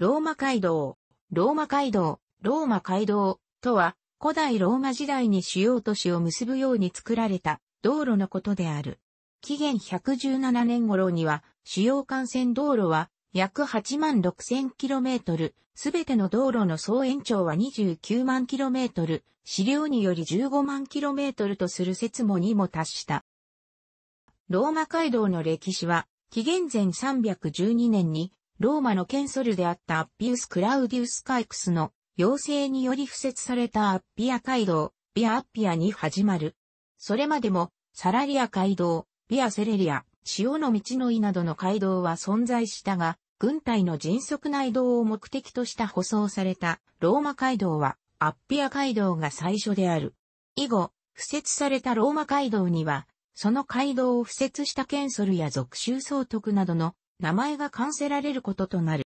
ローマ街道、ローマ街道、ローマ街道とは、古代ローマ時代に主要都市を結ぶように作られた道路のことである。紀元117年頃には、主要幹線道路は約8万6 0 0 0トル、すべての道路の総延長は29万キロメートル、資料により15万キロメートルとする説もにも達した。ローマ街道の歴史は、紀元前312年にローマのンソルであったアッピウス・クラウディウス・カイクスの要請により付設されたアッピア街道、ビア・アッピアに始まる。それまでも、サラリア街道、ビア・セレリア、潮の道の井などの街道は存在したが、軍隊の迅速な移動を目的とした舗装されたローマ街道はアッピア街道が最初である。以後、付設されたローマ街道には、その街道を付設したケンソルや属州総督などの名前が冠せられることとなる。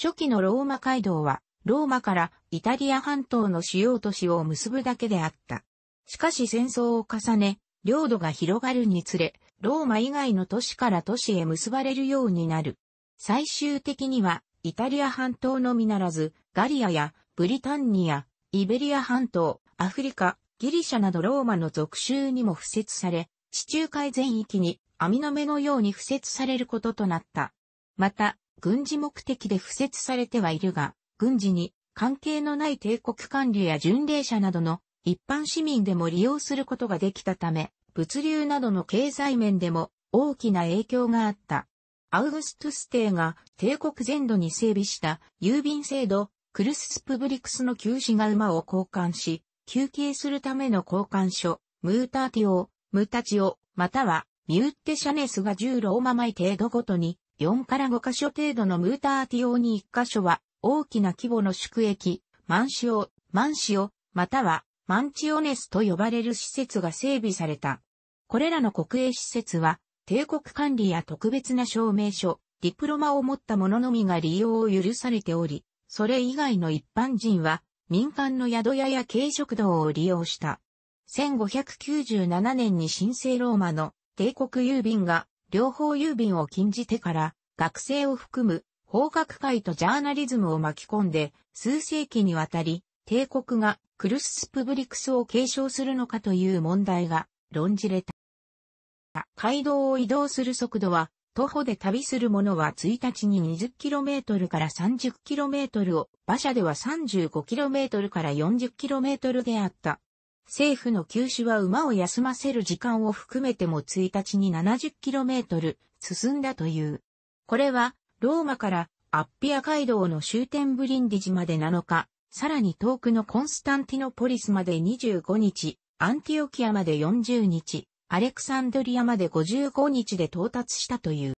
初期のローマ街道は、ローマからイタリア半島の主要都市を結ぶだけであった。しかし戦争を重ね、領土が広がるにつれ、ローマ以外の都市から都市へ結ばれるようになる。最終的には、イタリア半島のみならず、ガリアやブリタンニア、イベリア半島、アフリカ、ギリシャなどローマの属州にも付設され、地中海全域に網の目のように敷設されることとなった。また、軍事目的で敷設されてはいるが、軍事に関係のない帝国管理や巡礼者などの一般市民でも利用することができたため、物流などの経済面でも大きな影響があった。アウグストゥス帝が帝国全土に整備した郵便制度、クルススプブリクスの旧市が馬を交換し、休憩するための交換所、ムーターティオ、ムタチオ、またはミューテシャネスが10ローマイ程度ごとに、4から5箇所程度のムーターティオに1箇所は、大きな規模の宿液、マンシオ、マンシオ、または、マンチオネスと呼ばれる施設が整備された。これらの国営施設は、帝国管理や特別な証明書、ディプロマを持った者のみが利用を許されており、それ以外の一般人は、民間の宿屋や軽食堂を利用した。1597年に新生ローマの帝国郵便が両方郵便を禁じてから学生を含む法学会とジャーナリズムを巻き込んで数世紀にわたり帝国がクルススプブリクスを継承するのかという問題が論じれた。街道を移動する速度は徒歩で旅する者は1日に 20km から 30km を、馬車では 35km から 40km であった。政府の休止は馬を休ませる時間を含めても1日に 70km 進んだという。これは、ローマからアッピア街道の終点ブリンディジまで7日、さらに遠くのコンスタンティノポリスまで25日、アンティオキアまで40日、アレクサンドリアまで55日で到達したという。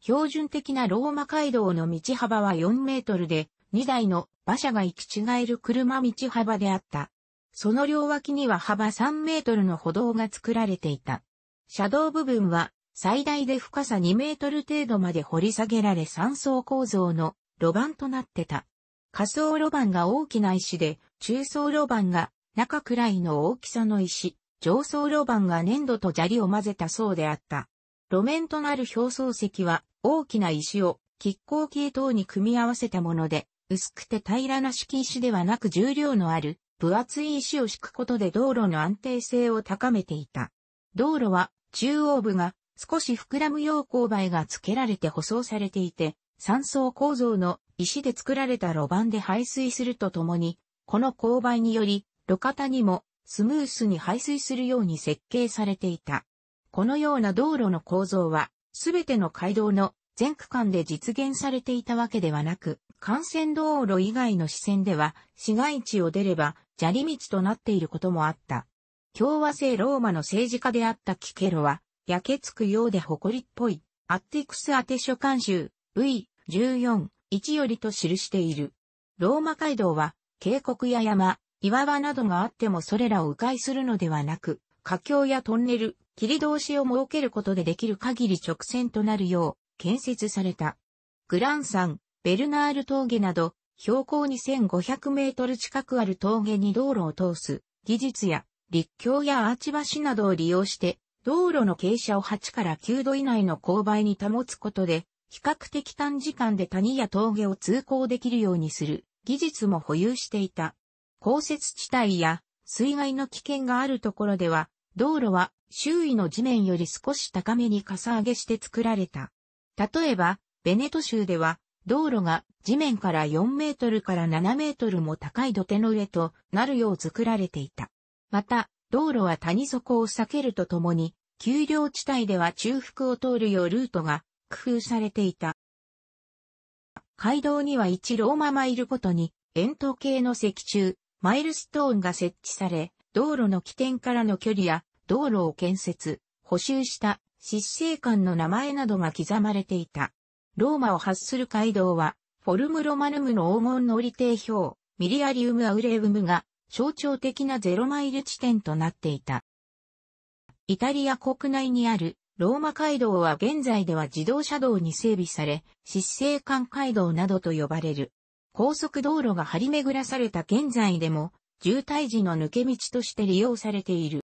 標準的なローマ街道の道幅は4メートルで、2台の馬車が行き違える車道幅であった。その両脇には幅3メートルの歩道が作られていた。車道部分は最大で深さ2メートル程度まで掘り下げられ3層構造の路盤となってた。下層路盤が大きな石で、中層路盤が中くらいの大きさの石、上層路盤が粘土と砂利を混ぜた層であった。路面となる表層石は大きな石を亀甲系等に組み合わせたもので、薄くて平らな敷石ではなく重量のある分厚い石を敷くことで道路の安定性を高めていた。道路は中央部が少し膨らむよう勾配が付けられて舗装されていて、三層構造の石で作られた路盤で排水するとともに、この勾配により路肩にもスムースに排水するように設計されていた。このような道路の構造は、すべての街道の全区間で実現されていたわけではなく、幹線道路以外の支線では、市街地を出れば、砂利道となっていることもあった。共和制ローマの政治家であったキケロは、焼けつくようで誇りっぽい、アッティクスアテ書簡集、V14、1よりと記している。ローマ街道は、渓谷や山、岩場などがあってもそれらを迂回するのではなく、佳橋やトンネル、切通しを設けることでできる限り直線となるよう、建設された。グランン、ベルナール峠など、標高2500メートル近くある峠に道路を通す技術や立橋やアーチ橋などを利用して道路の傾斜を8から9度以内の勾配に保つことで比較的短時間で谷や峠を通行できるようにする技術も保有していた。降雪地帯や水害の危険があるところでは道路は周囲の地面より少し高めにかさ上げして作られた。例えば、ベネト州では道路が地面から4メートルから7メートルも高い土手の上となるよう作られていた。また、道路は谷底を避けるとともに、丘陵地帯では中腹を通るようルートが工夫されていた。街道には一ローママイルごとに円筒形の石柱、マイルストーンが設置され、道路の起点からの距離や道路を建設、補修した失政官の名前などが刻まれていた。ローマを発する街道は、フォルムロマヌムの黄門の折り定表、ミリアリウムアウレウムが象徴的なゼロマイル地点となっていた。イタリア国内にあるローマ街道は現在では自動車道に整備され、湿生間街道などと呼ばれる。高速道路が張り巡らされた現在でも、渋滞時の抜け道として利用されている。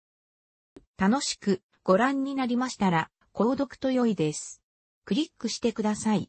楽しくご覧になりましたら、購読と良いです。クリックしてください。